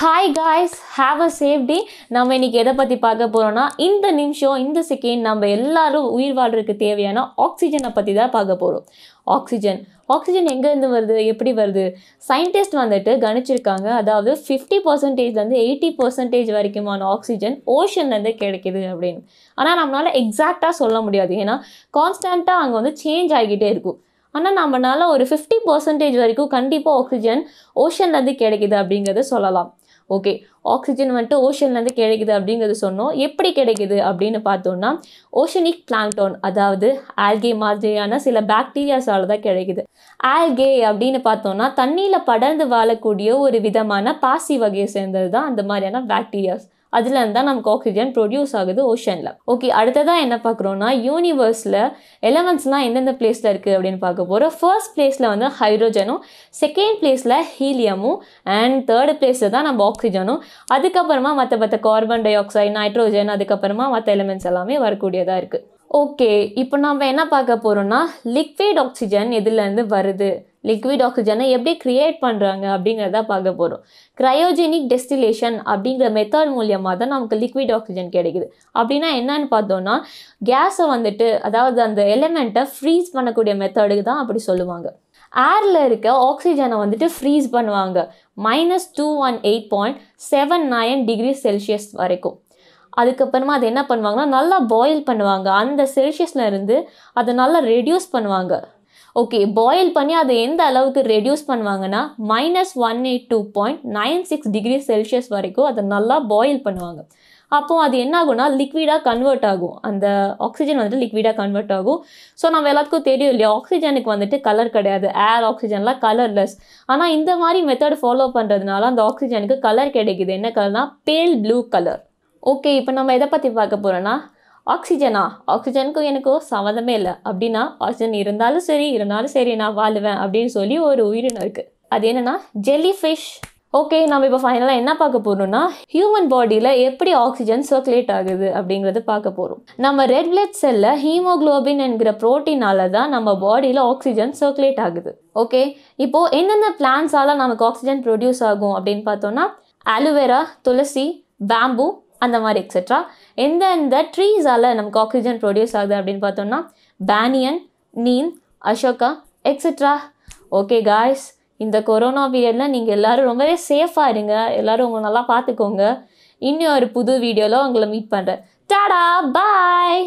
hi guys have a safety நம்ம இன்றைக்கி எதை பற்றி பார்க்க போகிறோன்னா இந்த நிமிஷம் இந்த செகண்ட் நம்ம எல்லோரும் உயிர் வாழ்றதுக்கு தேவையான ஆக்சிஜனை பற்றி தான் பார்க்க போகிறோம் ஆக்சிஜன் ஆக்சிஜன் எங்கேருந்து வருது எப்படி வருது சயின்டிஸ்ட் வந்துட்டு கணிச்சிருக்காங்க அதாவது ஃபிஃப்டி பர்சன்டேஜ்லேருந்து எயிட்டி பர்சன்டேஜ் வரைக்குமான ஆக்சிஜன் ஓஷன்லேருந்து கிடைக்கிது அப்படின்னு ஆனால் நம்மளால் எக்ஸாக்டாக சொல்ல முடியாது ஏன்னா கான்ஸ்டண்ட்டாக அங்கே வந்து சேஞ்ச் ஆகிக்கிட்டே இருக்கும் ஆனால் நம்மளால் ஒரு ஃபிஃப்டி பர்சன்டேஜ் வரைக்கும் கண்டிப்பாக ஆக்சிஜன் ஓஷன்லேருந்து கிடைக்கிது அப்படிங்கிறத சொல்லலாம் ஓகே ஆக்சிஜன் வந்துட்டு ஓஷன்லேருந்து கிடைக்குது அப்படிங்கிறது சொன்னோம் எப்படி கிடைக்குது அப்படின்னு பார்த்தோம்னா ஓஷனிக் பிளாங்டோன் அதாவது ஆல்கே மாதிரியான சில பாக்டீரியாஸால் தான் கிடைக்குது ஆல்கே அப்படின்னு பார்த்தோன்னா தண்ணியில் படர்ந்து வாழக்கூடிய ஒரு விதமான பாசி வகையை சேர்ந்தது தான் அந்த மாதிரியான பாக்டீரியாஸ் அதுலேருந்து தான் நமக்கு ஆக்சிஜன் ப்ரொடியூஸ் ஆகுது ஓஷனில் ஓகே அடுத்ததாக என்ன பார்க்குறோன்னா யூனிவர்ஸில் எலமெண்ட்ஸ்லாம் எந்தெந்த பிளேஸில் இருக்குது அப்படின்னு பார்க்க போகிறோம் ஃபர்ஸ்ட் பிளேஸில் வந்து ஹைட்ரோஜனும் செகண்ட் பிளேஸில் ஹீலியமும் அண்ட் தேர்டு பிளேஸில் தான் நம்ம ஆக்சிஜனும் அதுக்கப்புறமா மற்ற மற்ற கார்பன் டை ஆக்சைடு நைட்ரோஜன் அதுக்கப்புறமா மற்ற எலமெண்ட்ஸ் எல்லாமே வரக்கூடியதாக இருக்குது ஓகே இப்போ நம்ம என்ன பார்க்க போகிறோம்னா லிக்விட் ஆக்சிஜன் எதுலேருந்து வருது லிக்விட் ஆக்சிஜனை எப்படி க்ரியேட் பண்ணுறாங்க அப்படிங்கிறத பார்க்க போகிறோம் க்ரையோஜெனிக் டெஸ்டிலேஷன் அப்படிங்கிற மெத்தட் மூலியமாக தான் நமக்கு லிக்விட் ஆக்சிஜன் கிடைக்குது அப்படின்னா என்னன்னு பார்த்தோன்னா கேஸை வந்துட்டு அதாவது அந்த எலிமெண்ட்டை ஃப்ரீஸ் பண்ணக்கூடிய மெத்தடுக்கு தான் அப்படி சொல்லுவாங்க ஏரில் இருக்க ஆக்சிஜனை வந்துட்டு ஃப்ரீஸ் பண்ணுவாங்க minus two one eight point seven nine degree Celsius வரைக்கும் அதுக்கப்புறமா அதை என்ன பண்ணுவாங்கன்னா நல்லா பாயில் பண்ணுவாங்க அந்த செல்சியஸில் இருந்து அதை நல்லா ரெடியூஸ் பண்ணுவாங்க ஓகே பாயில் பண்ணி அதை எந்த அளவுக்கு ரெடியூஸ் பண்ணுவாங்கன்னா minus one eight two point nine six degree Celsius வரைக்கும் அதை நல்லா பாயில் பண்ணுவாங்க அப்போது அது என்ன ஆகும்னா லிக்விடாக கன்வெர்ட் ஆகும் அந்த ஆக்சிஜன் வந்துட்டு லிக்விடாக கன்வெர்ட் ஆகும் ஸோ நம்ம எல்லாத்துக்கும் தெரியும் இல்லையா ஆக்சிஜனுக்கு வந்துட்டு கலர் கிடையாது ஏர் ஆக்சிஜன்லாம் கலர்லெஸ் ஆனால் இந்த மாதிரி மெத்தட் ஃபாலோ பண்ணுறதுனால அந்த ஆக்சிஜனுக்கு கலர் கிடைக்குது என்ன கலர்னால் பேல் ப்ளூ கலர் ஓகே இப்போ நம்ம எதை பற்றி பார்க்க போகிறோன்னா ஆக்சிஜனா ஆக்சிஜனுக்கும் எனக்கும் சம்மந்தமே இல்லை அப்படின்னா ஆக்சிஜன் இருந்தாலும் சரி இருந்தாலும் சரி நான் வாழுவேன் அப்படின்னு சொல்லி ஒரு உயிரினம் இருக்குது அது என்னென்னா ஜெல்லி ஃபிஷ் ஓகே நம்ம இப்போ ஃபைனலாக என்ன பார்க்க போகிறோம்னா ஹியூமன் பாடியில் எப்படி ஆக்சிஜன் சர்க்குலேட் ஆகுது அப்படிங்கிறது பார்க்க போகிறோம் நம்ம ரெட் பிளட் செல்லில் ஹீமோக்ளோபின் என்கிற ப்ரோட்டீனால தான் நம்ம பாடியில் ஆக்சிஜன் சர்க்குலேட் ஆகுது ஓகே இப்போது என்னென்ன பிளான்ஸால் நமக்கு ஆக்சிஜன் ப்ரொடியூஸ் ஆகும் அப்படின்னு பார்த்தோன்னா அலுவேரா துளசி பேம்பு அந்த மாதிரி எக்ஸெட்ரா எந்தெந்த ட்ரீஸால் நமக்கு ஆக்சிஜன் ப்ரொடியூஸ் ஆகுது அப்படின்னு பார்த்தோம்னா banyan neem Ashoka extra okay guys இந்த கொரோனா பீரியடில் நீங்கள் எல்லோரும் ரொம்பவே சேஃபாக இருங்க எல்லோரும் உங்களை நல்லா பார்த்துக்கோங்க இன்னும் ஒரு புது வீடியோவில் உங்களை மீட் பண்ணுறேன் டாடா பாய்